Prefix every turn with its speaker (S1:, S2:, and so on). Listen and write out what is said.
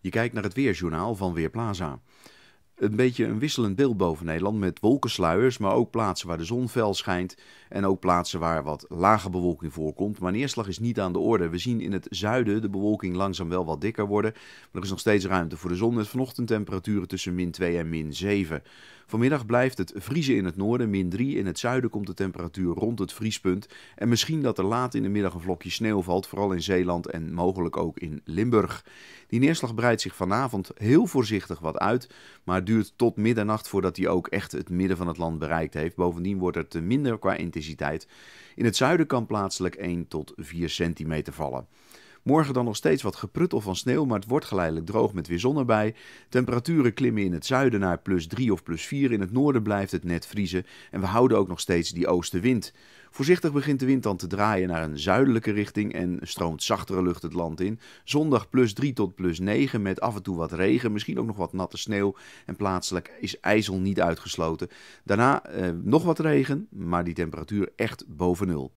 S1: Je kijkt naar het weerjournaal van Weerplaza. Een beetje een wisselend beeld boven Nederland met wolkensluiers, maar ook plaatsen waar de zon fel schijnt en ook plaatsen waar wat lage bewolking voorkomt. Maar neerslag is niet aan de orde. We zien in het zuiden de bewolking langzaam wel wat dikker worden, maar er is nog steeds ruimte voor de zon met vanochtend temperaturen tussen min 2 en min 7. Vanmiddag blijft het vriezen in het noorden, min 3. In het zuiden komt de temperatuur rond het vriespunt. En misschien dat er laat in de middag een vlokje sneeuw valt, vooral in Zeeland en mogelijk ook in Limburg. Die neerslag breidt zich vanavond heel voorzichtig wat uit, maar duurt tot middernacht voordat hij ook echt het midden van het land bereikt heeft. Bovendien wordt het minder qua intensiteit. In het zuiden kan plaatselijk 1 tot 4 centimeter vallen. Morgen dan nog steeds wat gepruttel van sneeuw, maar het wordt geleidelijk droog met weer zon erbij. Temperaturen klimmen in het zuiden naar plus 3 of plus 4. In het noorden blijft het net vriezen en we houden ook nog steeds die oostenwind. Voorzichtig begint de wind dan te draaien naar een zuidelijke richting en stroomt zachtere lucht het land in. Zondag plus 3 tot plus 9 met af en toe wat regen, misschien ook nog wat natte sneeuw en plaatselijk is ijzel niet uitgesloten. Daarna eh, nog wat regen, maar die temperatuur echt boven nul.